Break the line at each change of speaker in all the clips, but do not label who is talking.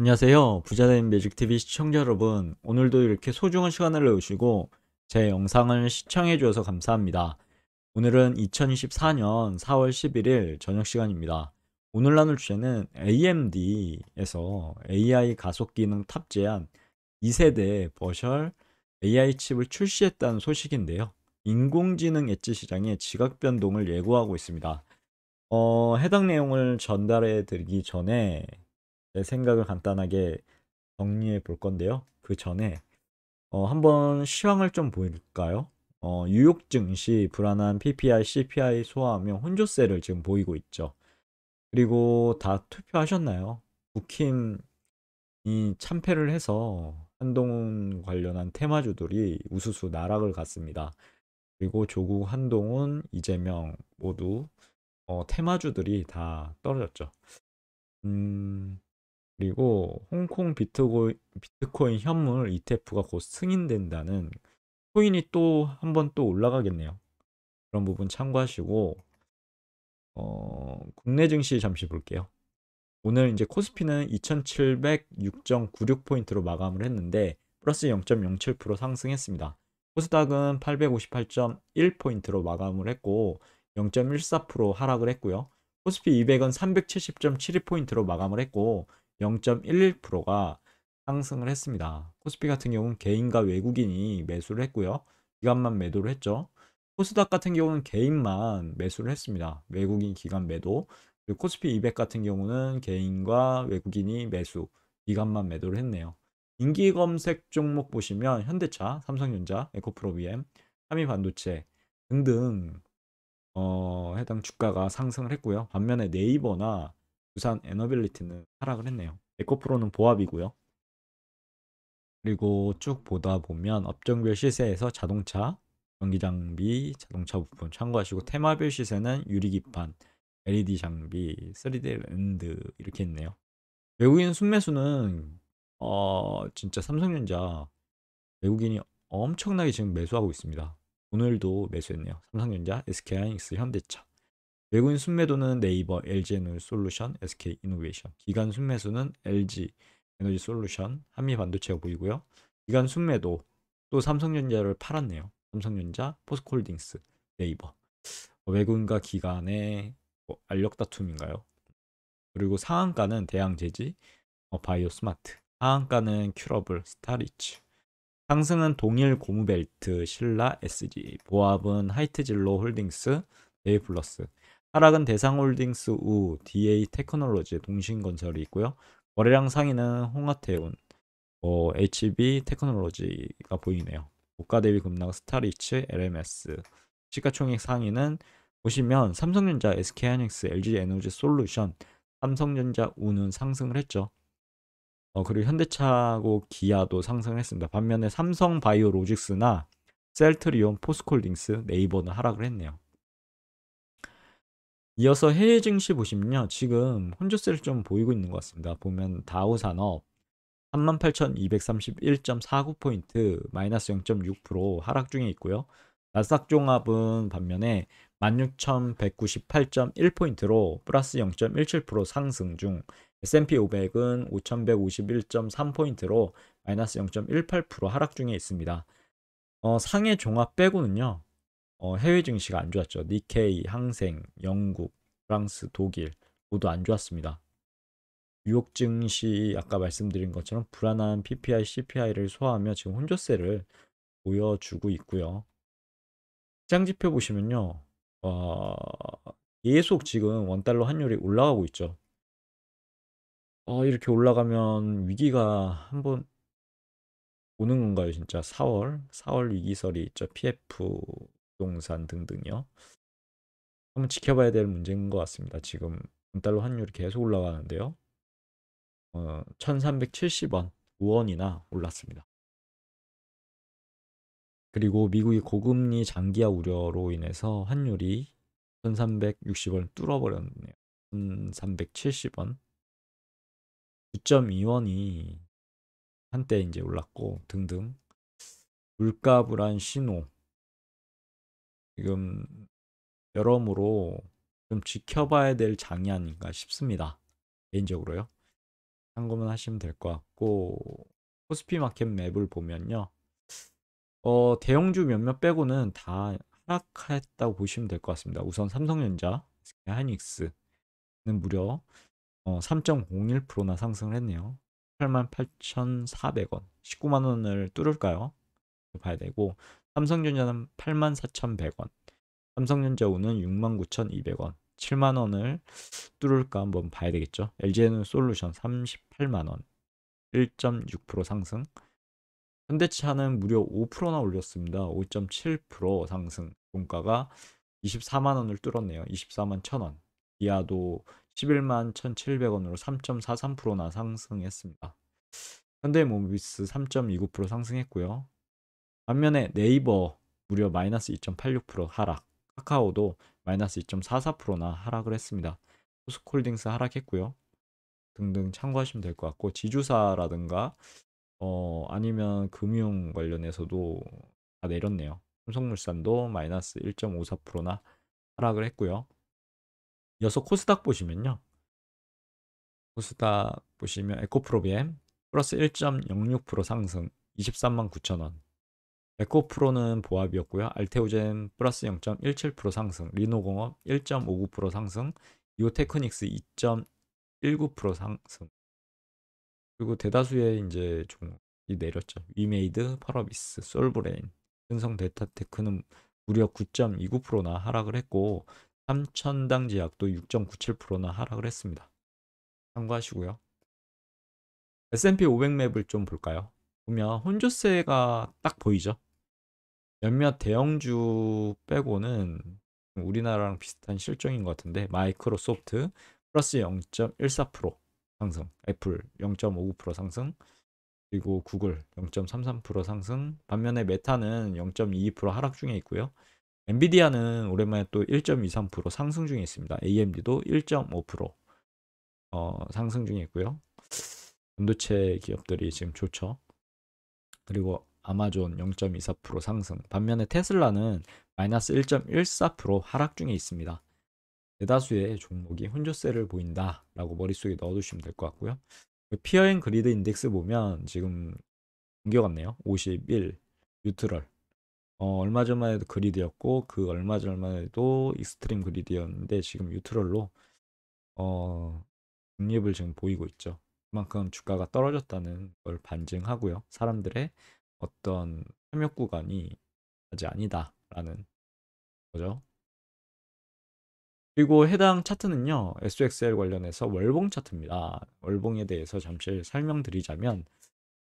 안녕하세요. 부자된 매직TV 시청자 여러분. 오늘도 이렇게 소중한 시간을 내주시고 제 영상을 시청해주셔서 감사합니다. 오늘은 2024년 4월 11일 저녁 시간입니다. 오늘 나눌 주제는 AMD에서 AI 가속 기능 탑재한 2세대 버셜 AI 칩을 출시했다는 소식인데요. 인공지능 엣지 시장의 지각 변동을 예고하고 있습니다. 어, 해당 내용을 전달해 드리기 전에 네, 생각을 간단하게 정리해 볼 건데요. 그 전에 어, 한번 시황을 좀 보일까요? 어, 뉴욕 증시 불안한 PPI, CPI 소화하며 혼조세를 지금 보이고 있죠. 그리고 다 투표하셨나요? 국힘이 참패를 해서 한동훈 관련한 테마주들이 우수수 나락을 갔습니다. 그리고 조국, 한동훈, 이재명 모두 어, 테마주들이 다 떨어졌죠. 음, 그리고 홍콩 비트코인, 비트코인 현물 ETF가 곧 승인된다는 코인이 또 한번 또 올라가겠네요. 그런 부분 참고하시고 어, 국내 증시 잠시 볼게요. 오늘 이제 코스피는 2706.96포인트로 마감을 했는데 플러스 0.07% 상승했습니다. 코스닥은 858.1포인트로 마감을 했고 0.14% 하락을 했고요. 코스피 200은 370.72포인트로 마감을 했고 0.11%가 상승을 했습니다. 코스피 같은 경우는 개인과 외국인이 매수를 했고요. 기관만 매도를 했죠. 코스닥 같은 경우는 개인만 매수를 했습니다. 외국인 기관 매도. 그리고 코스피 200 같은 경우는 개인과 외국인이 매수, 기관만 매도를 했네요. 인기 검색 종목 보시면 현대차, 삼성전자, 에코프로비엠, 삼미반도체 등등 어, 해당 주가가 상승을 했고요. 반면에 네이버나 부산 에너빌리티는 하락을 했네요. 에코프로는 보합이고요. 그리고 쭉 보다 보면 업종별 시세에서 자동차, 전기장비, 자동차 부품 참고하시고 테마별 시세는 유리기판, LED 장비, 3D 랜드 이렇게 있네요. 외국인 순매수는 어 진짜 삼성전자 외국인이 엄청나게 지금 매수하고 있습니다. 오늘도 매수했네요. 삼성전자, SK하이닉스, 현대차. 외국인 순매도는 네이버, LG 에너지 솔루션, SK 이노베이션, 기간 순매수는 LG 에너지 솔루션, 한미 반도체가 보이고요. 기간 순매도 또 삼성전자를 팔았네요. 삼성전자, 포스콜딩스, 네이버. 어, 외국인과 기간의뭐 알력 다툼인가요? 그리고 상한가는 대양제지, 어, 바이오스마트. 하한가는 큐러블, 스타리치. 상승은 동일 고무벨트, 신라, SG. 보합은 하이트진로 홀딩스, 네이플러스. 하락은 대상홀딩스 우, DA 테크놀로지, 동신건설이 있고요. 거래량 상위는 홍화태운, 뭐 HB 테크놀로지가 보이네요. 고가 대비 급락 스타리치 LMS. 시가총액 상위는 보시면 삼성전자, SK하이닉스, LG에너지 솔루션, 삼성전자 우는 상승을 했죠. 어, 그리고 현대차하고 기아도 상승을 했습니다. 반면에 삼성바이오로직스나 셀트리온, 포스콜딩스, 네이버는 하락을 했네요. 이어서 해외 증시 보시면요. 지금 혼조세를 좀 보이고 있는 것 같습니다. 보면 다우 산업 38,231.49포인트 마이너스 0.6% 하락 중에 있고요. 나스닥 종합은 반면에 16,198.1포인트로 플러스 0.17% 상승 중 S&P 500은 5,151.3포인트로 마이너스 0.18% 하락 중에 있습니다. 어, 상해 종합 빼고는요. 어, 해외 증시가 안 좋았죠. 니케이, 항생, 영국, 프랑스, 독일 모두 안 좋았습니다. 뉴욕 증시 아까 말씀드린 것처럼 불안한 PPI, CPI를 소화하며 지금 혼조세를 보여주고 있고요. 시장 지표 보시면요. 어, 계속 지금 원달러 환율이 올라가고 있죠. 어, 이렇게 올라가면 위기가 한번 오는 건가요, 진짜? 4월? 4월 위기설이 있죠. PF 부동산 등등요 한번 지켜봐야 될 문제인 것 같습니다. 지금 달러 환율이 계속 올라가는데요. 어, 1370원, 5원이나 올랐습니다. 그리고 미국의 고금리 장기화 우려로 인해서 환율이 1360원 뚫어버렸네요. 1370원. 9.2원이 한때 이제 올랐고 등등. 물가 불안 신호 지금 여러모로 좀 지켜봐야 될 장이 아닌가 싶습니다. 개인적으로요. 참고만 하시면 될 것 같고 코스피 마켓 맵을 보면요. 어, 대형주 몇몇 빼고는 다 하락했다고 보시면 될 것 같습니다. 우선 삼성전자, 하이닉스는 무려 어, 3.01%나 상승을 했네요. 88,400원, 19만원을 뚫을까요? 봐야 되고 삼성전자는 84,100원, 삼성전자 우는 69,200원, 7만원을 뚫을까 한번 봐야 되겠죠. LG에는 솔루션 38만원, 1.6% 상승, 현대차는 무려 5%나 올렸습니다. 5.7% 상승, 종가가 24만원을 뚫었네요. 24만 1천원, 기아도 11만 1,700원으로 3.43%나 상승했습니다. 현대모비스 3.29% 상승했고요. 반면에 네이버 무려 마이너스 2.86% 하락, 카카오도 마이너스 2.44%나 하락을 했습니다. 호스콜딩스 하락했고요. 등등 참고하시면 될 것 같고 지주사라든가 어 아니면 금융 관련해서도 다 내렸네요. 삼성물산도 마이너스 1.54%나 하락을 했고요. 이서 코스닥 보시면요. 코스닥 보시면 에코프로비엠 플러스 1.06% 상승 2 3 9 0 0 0원 에코프로는 보합이었고요. 알테오젠 플러스 0.17% 상승, 리노공업 1.59% 상승, 이오테크닉스 2.19% 상승. 그리고 대다수의 이제 종목이 내렸죠. 위메이드, 퍼러비스, 솔브레인, 신성 데타테크는 무려 9.29%나 하락을 했고 3천당 제약도 6.97%나 하락을 했습니다. 참고하시고요. S&P 500 맵을 좀 볼까요? 보면 혼조세가 딱 보이죠? 몇몇 대형주 빼고는 우리나라랑 비슷한 실정인 것 같은데 마이크로소프트 플러스 0.14% 상승, 애플 0.59% 상승, 그리고 구글 0.33% 상승, 반면에 메타는 0.22% 하락 중에 있고요. 엔비디아는 오랜만에 또 1.23% 상승 중에 있습니다. AMD도 1.5% 어, 상승 중에 있고요. 반도체 기업들이 지금 좋죠. 그리고 아마존 0.24% 상승, 반면에 테슬라는 마이너스 1.14% 하락 중에 있습니다. 대다수의 종목이 혼조세를 보인다 라고 머릿속에 넣어두시면 될 것 같고요. 그 피어앤 그리드 인덱스 보면 지금 옮겨갔네요. 51, 뉴트럴. 어, 얼마 전만 해도 그리드였고 그 얼마 전만 해도 익스트림 그리드였는데 지금 뉴트럴로 어, 중립을 지금 보이고 있죠. 그만큼 주가가 떨어졌다는 걸 반증하고요. 사람들의 어떤 협력 구간이 아직 아니다라는 거죠. 그리고 해당 차트는요, SXL 관련해서 월봉 차트입니다. 월봉에 대해서 잠시 설명드리자면,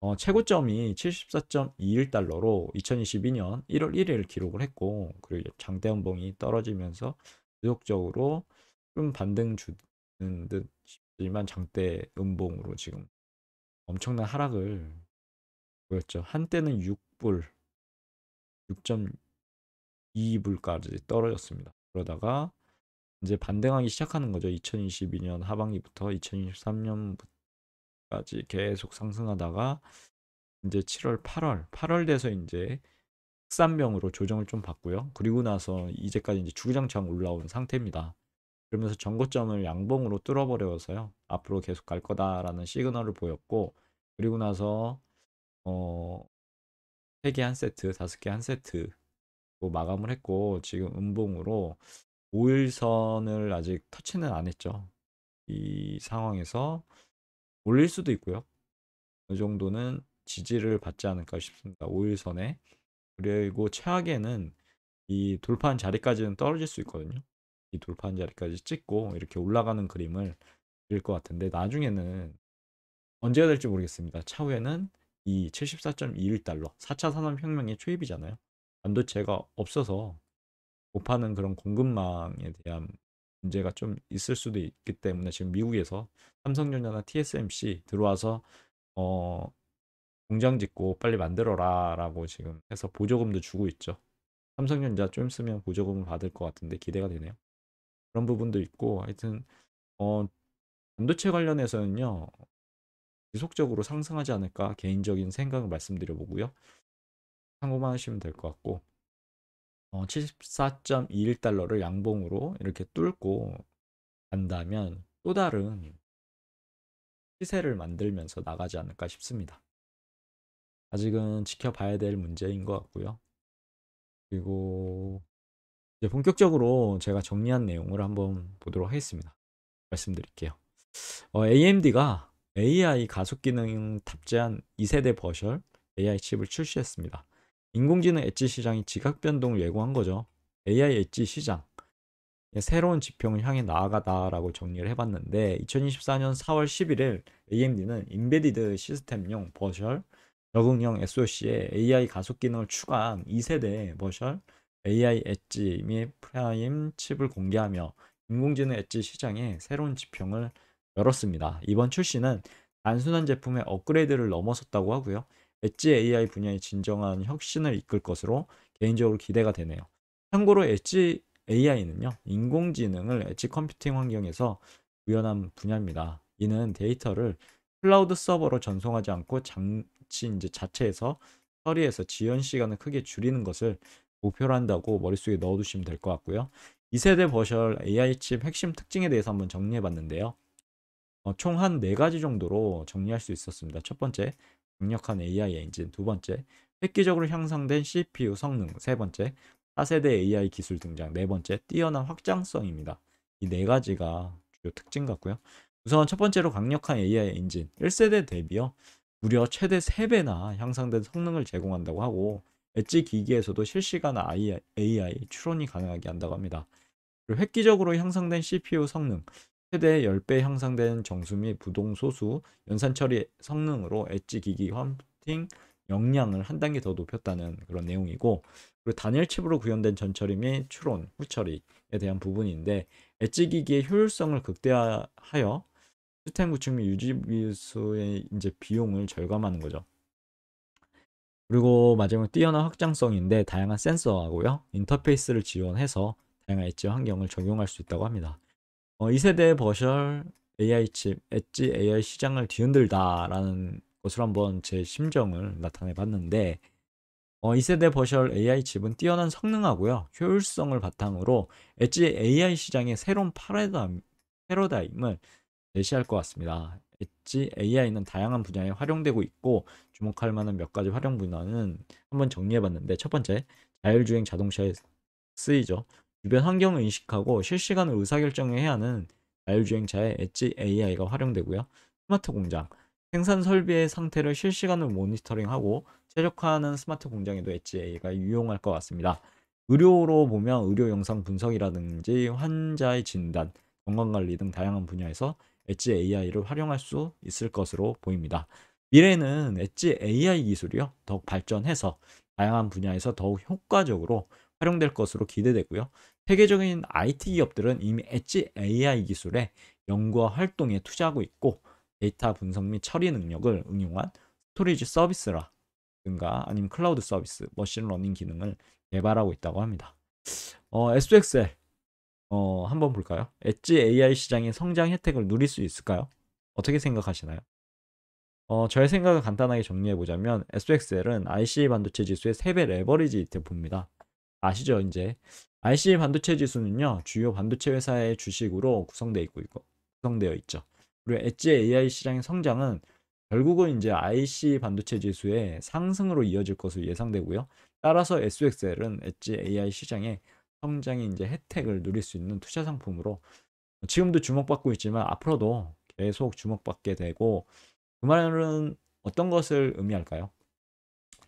어, 최고점이 74.21달러로 2022년 1월 1일 기록을 했고, 그리고 장대연봉이 떨어지면서 지속적으로 좀 반등 주는 듯 싶지만 장대 음봉으로 지금 엄청난 하락을 뭐였죠? 한때는 6불, 6.2불까지 떨어졌습니다. 그러다가 이제 반등하기 시작하는 거죠. 2022년 하반기부터 2023년까지 계속 상승하다가 이제 7월, 8월, 8월 돼서 이제 흑산병으로 조정을 좀 받고요. 그리고 나서 이제까지 이제 주구장창 올라온 상태입니다. 그러면서 전고점을 양봉으로 뚫어버려서요. 앞으로 계속 갈 거다라는 시그널을 보였고 그리고 나서 어, 3개 한 세트, 5개 한 세트 마감을 했고 지금 음봉으로 5일선을 아직 터치는 안 했죠. 이 상황에서 올릴 수도 있고요. 이 그 정도는 지지를 받지 않을까 싶습니다. 5일선에. 그리고 최악에는 이 돌판 자리까지는 떨어질 수 있거든요. 이 돌판 자리까지 찍고 이렇게 올라가는 그림을 그릴 것 같은데 나중에는 언제가 될지 모르겠습니다. 차후에는 이 74.21달러 4차 산업혁명의 초입이잖아요. 반도체가 없어서 못 파는 그런 공급망에 대한 문제가 좀 있을 수도 있기 때문에 지금 미국에서 삼성전자나 TSMC 들어와서 어 공장 짓고 빨리 만들어라 라고 지금 해서 보조금도 주고 있죠. 삼성전자 좀 쓰면 보조금을 받을 것 같은데 기대가 되네요. 그런 부분도 있고 하여튼 어 반도체 관련해서는요 지속적으로 상승하지 않을까 개인적인 생각을 말씀드려 보고요. 참고만 하시면 될 것 같고 어, 74.21달러를 양봉으로 이렇게 뚫고 간다면 또 다른 시세를 만들면서 나가지 않을까 싶습니다. 아직은 지켜봐야 될 문제인 것 같고요. 그리고 이제 본격적으로 제가 정리한 내용을 한번 보도록 하겠습니다. 말씀드릴게요. 어, AMD가 AI 가속 기능 탑재한 2세대 버셜 AI 칩을 출시했습니다. 인공지능 엣지 시장이 지각 변동을 예고한 거죠. AI 엣지 시장 예, 새로운 지평을 향해 나아가다라고 정리를 해봤는데 2024년 4월 11일 AMD는 인베디드 시스템용 버셜 적응형 SoC에 AI 가속 기능을 추가한 2세대 버셜 AI 엣지 및 프라임 칩을 공개하며 인공지능 엣지 시장에 새로운 지평을 열었습니다. 이번 출시는 단순한 제품의 업그레이드를 넘어섰다고 하고요. 엣지 AI 분야의 진정한 혁신을 이끌 것으로 개인적으로 기대가 되네요. 참고로 엣지 AI는요, 인공지능을 엣지 컴퓨팅 환경에서 구현한 분야입니다. 이는 데이터를 클라우드 서버로 전송하지 않고 장치 이제 자체에서 처리해서 지연 시간을 크게 줄이는 것을 목표로 한다고 머릿속에 넣어두시면 될 것 같고요. 2세대 버셜 AI 칩 핵심 특징에 대해서 한번 정리해 봤는데요. 어, 총한 네 가지 정도로 정리할 수 있었습니다. 첫 번째, 강력한 AI 엔진, 두 번째, 획기적으로 향상된 CPU 성능, 세 번째, 4세대 AI 기술 등장, 네 번째, 뛰어난 확장성입니다. 이 네 가지가 주요 특징 같고요. 우선 첫 번째로 강력한 AI 엔진, 1세대 대비요. 무려 최대 3배나 향상된 성능을 제공한다고 하고 엣지 기기에서도 실시간 AI, AI 추론이 가능하게 한다고 합니다. 그리고 획기적으로 향상된 CPU 성능, 최대 10배 향상된 정수 및 부동소수 연산 처리 성능으로 엣지 기기 컴퓨팅 역량을 한 단계 더 높였다는 그런 내용이고 그리고 단일 칩으로 구현된 전처리 및 추론, 후처리에 대한 부분인데 엣지 기기의 효율성을 극대화하여 시스템 구축 및 유지 비수의 이제 비용을 절감하는 거죠. 그리고 마지막으로 뛰어난 확장성인데 다양한 센서하고요 인터페이스를 지원해서 다양한 엣지 환경을 적용할 수 있다고 합니다. 어, 2세대 버셜 AI 칩, 엣지 AI 시장을 뒤흔들다라는 것으로 한번 제 심정을 나타내 봤는데 어, 2세대 버셜 AI 칩은 뛰어난 성능하고요. 효율성을 바탕으로 엣지 AI 시장의 새로운 패러다임, 패러다임을 제시할 것 같습니다. 엣지 AI는 다양한 분야에 활용되고 있고 주목할 만한 몇 가지 활용 분야는 한번 정리해 봤는데 첫 번째 자율주행 자동차에 쓰이죠. 주변 환경을 인식하고 실시간으로 의사결정을 해야 하는 자율주행차에 엣지 AI가 활용되고요. 스마트 공장, 생산 설비의 상태를 실시간으로 모니터링하고 최적화하는 스마트 공장에도 엣지 AI가 유용할 것 같습니다. 의료로 보면 의료 영상 분석이라든지 환자의 진단, 건강관리 등 다양한 분야에서 엣지 AI를 활용할 수 있을 것으로 보입니다. 미래는 엣지 AI 기술이 더욱 발전해서 다양한 분야에서 더욱 효과적으로 활용될 것으로 기대되고요. 세계적인 IT 기업들은 이미 엣지 AI 기술의 연구와 활동에 투자하고 있고 데이터 분석 및 처리 능력을 응용한 스토리지 서비스라든가 아니면 클라우드 서비스, 머신러닝 기능을 개발하고 있다고 합니다. 어, SXL 어, 한번 볼까요? 엣지 AI 시장의 성장 혜택을 누릴 수 있을까요? 어떻게 생각하시나요? 어, 저의 생각을 간단하게 정리해보자면 SXL은 IC 반도체 지수의 3배 레버리지 이트 봅니다. 아시죠 이제 RC 반도체 지수는요 주요 반도체 회사의 주식으로 구성되어 있고 있고 구성되어 있죠. 그리고 엣지 AI 시장의 성장은 결국은 이제 IC 반도체 지수의 상승으로 이어질 것으로 예상되고요. 따라서 SXL은 엣지 AI 시장의 성장이 이제 혜택을 누릴 수 있는 투자 상품으로 지금도 주목받고 있지만 앞으로도 계속 주목받게 되고 그 말은 어떤 것을 의미할까요?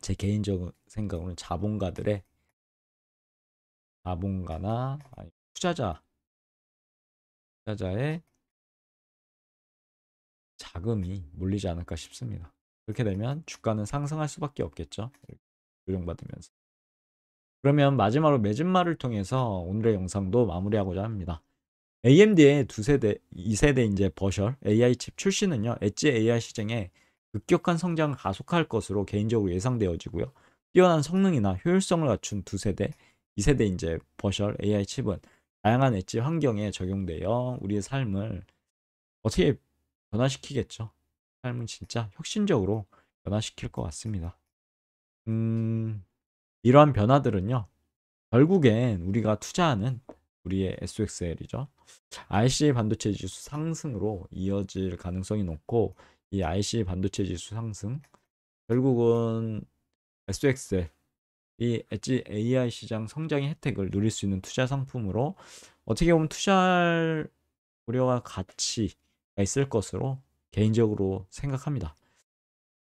제 개인적 생각으로는 자본가들의 자본가나 투자자 투자자의 자금이 몰리지 않을까 싶습니다. 그렇게 되면 주가는 상승할 수밖에 없겠죠. 조정받으면서. 그러면 마지막으로 매진말을 통해서 오늘의 영상도 마무리하고자 합니다. AMD의 두 세대, 2세대 이제 버셜 AI 칩 출시는요, 엣지 AI 시장에 급격한 성장 을 가속할 것으로 개인적으로 예상되어지고요. 뛰어난 성능이나 효율성을 갖춘 두 세대 2세대 이제 버셜 AI 칩은 다양한 엣지 환경에 적용되어 우리의 삶을 어떻게 변화시키겠죠. 삶은 진짜 혁신적으로 변화시킬 것 같습니다. 음, 이러한 변화들은요. 결국엔 우리가 투자하는 우리의 s x l 이죠 IC 반도체 지수 상승으로 이어질 가능성이 높고 이 IC 반도체 지수 상승 결국은 s x l 이 엣지 AI 시장 성장의 혜택을 누릴 수 있는 투자 상품으로 어떻게 보면 투자할 우려와 가치가 있을 것으로 개인적으로 생각합니다.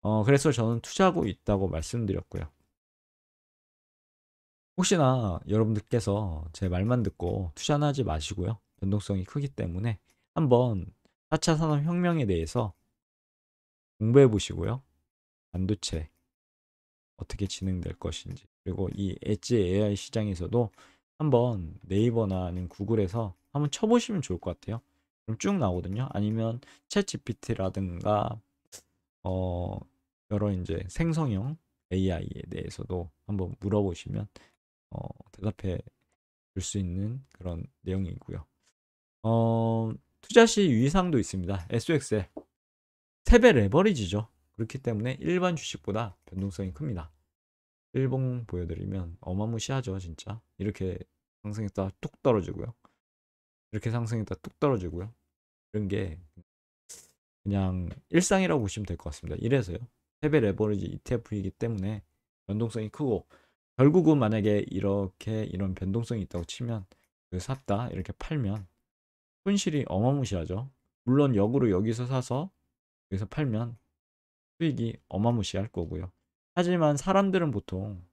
어, 그래서 저는 투자하고 있다고 말씀드렸고요. 혹시나 여러분들께서 제 말만 듣고 투자는 하지 마시고요. 변동성이 크기 때문에 한번 4차 산업혁명에 대해서 공부해 보시고요. 반도체 어떻게 진행될 것인지 그리고 이 엣지 AI 시장에서도 한번 네이버나 아니면 구글에서 한번 쳐보시면 좋을 것 같아요. 그럼 쭉 나오거든요. 아니면 채 GPT라든가 어 여러 이제 생성형 AI에 대해서도 한번 물어보시면 어 대답해 줄 수 있는 그런 내용이고요. 어 투자 시 유의사항도 있습니다. s x l 3배 레버리지죠. 그렇기 때문에 일반 주식보다 변동성이 큽니다. 일봉 보여드리면 어마무시하죠 진짜 이렇게 상승했다 뚝 떨어지고요 이렇게 상승했다 뚝 떨어지고요 이런 게 그냥 일상이라고 보시면 될 것 같습니다 이래서요 세배 레버리지 ETF이기 때문에 변동성이 크고 결국은 만약에 이렇게 이런 변동성이 있다고 치면 그 샀다 이렇게 팔면 손실이 어마무시하죠 물론 역으로 여기서 사서 여기서 팔면 수익이 어마무시할 거고요 하지만 사람들은 보통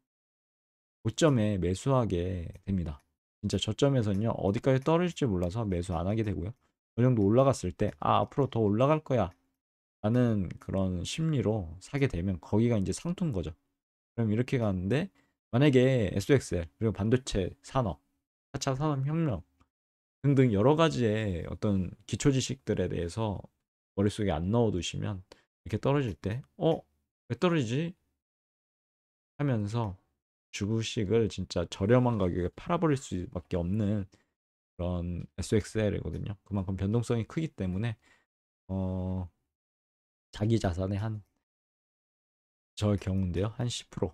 고점에 매수하게 됩니다. 진짜 저점에서는요. 어디까지 떨어질지 몰라서 매수 안 하게 되고요. 어느 그 정도 올라갔을 때 아, 앞으로 더 올라갈 거야. 라는 그런 심리로 사게 되면 거기가 이제 상투인 거죠. 그럼 이렇게 가는데 만약에 s x l 그리고 반도체 산업, 4차 산업혁명 등등 여러 가지의 어떤 기초 지식들에 대해서 머릿속에 안 넣어 두시면 이렇게 떨어질 때 어? 왜 떨어지지? 하면서 주구식을 진짜 저렴한 가격에 팔아버릴 수밖에 없는 그런 SXL이거든요. 그만큼 변동성이 크기 때문에 어 자기 자산의 한 저 경우인데요. 한 10%만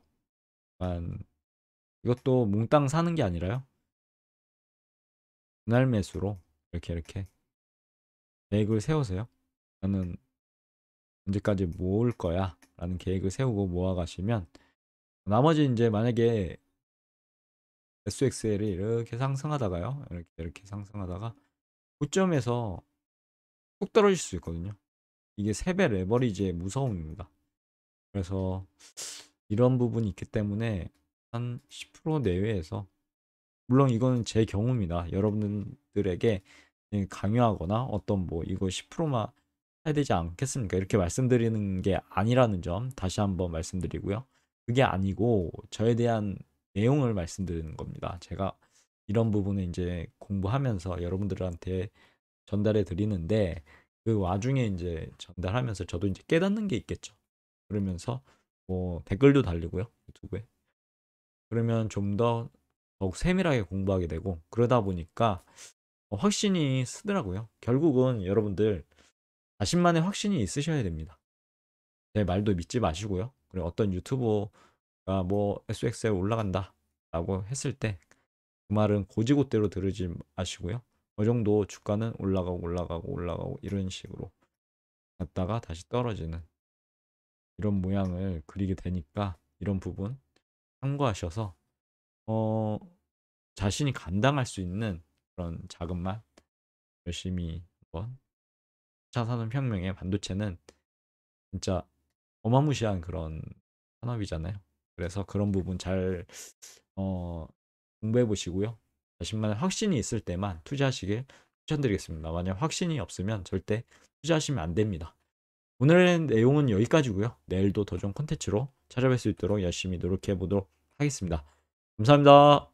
이것도 몽땅 사는 게 아니라요. 분할 매수로 이렇게 이렇게 계획을 세우세요. 나는 언제까지 모을 거야 라는 계획을 세우고 모아가시면 나머지 이제 만약에 SXL이 이렇게 상승하다가요. 이렇게 이렇게 상승하다가 고점에서 뚝 떨어질 수 있거든요. 이게 3배 레버리지의 무서움입니다. 그래서 이런 부분이 있기 때문에 한 10% 내외에서 물론 이건 제 경우입니다. 여러분들에게 예, 강요하거나 어떤 뭐 이거 10%만 해야 되지 않겠습니까? 이렇게 말씀드리는 게 아니라는 점 다시 한번 말씀드리고요. 그게 아니고 저에 대한 내용을 말씀드리는 겁니다. 제가 이런 부분을 이제 공부하면서 여러분들한테 전달해 드리는데 그 와중에 이제 전달하면서 저도 이제 깨닫는 게 있겠죠. 그러면서 뭐 댓글도 달리고요. 유튜브에. 그러면 좀 더 더욱 세밀하게 공부하게 되고 그러다 보니까 확신이 쓰더라고요. 결국은 여러분들 자신만의 확신이 있으셔야 됩니다. 제 말도 믿지 마시고요. 그리고 어떤 유튜버가 뭐 SX에 올라간다 라고 했을 때 그 말은 고지고대로 들으지 마시고요. 어느 정도 주가는 올라가고 올라가고 올라가고 이런 식으로 갔다가 다시 떨어지는 이런 모양을 그리게 되니까 이런 부분 참고하셔서 어, 자신이 감당할 수 있는 그런 자금만 열심히 한번 4산업혁명의 반도체는 진짜 어마무시한 그런 산업이잖아요. 그래서 그런 부분 잘 어, 공부해 보시고요. 자신만의 확신이 있을 때만 투자하시길 추천드리겠습니다. 만약 확신이 없으면 절대 투자하시면 안 됩니다. 오늘의 내용은 여기까지고요. 내일도 더 좋은 콘텐츠로 찾아뵐 수 있도록 열심히 노력해 보도록 하겠습니다. 감사합니다.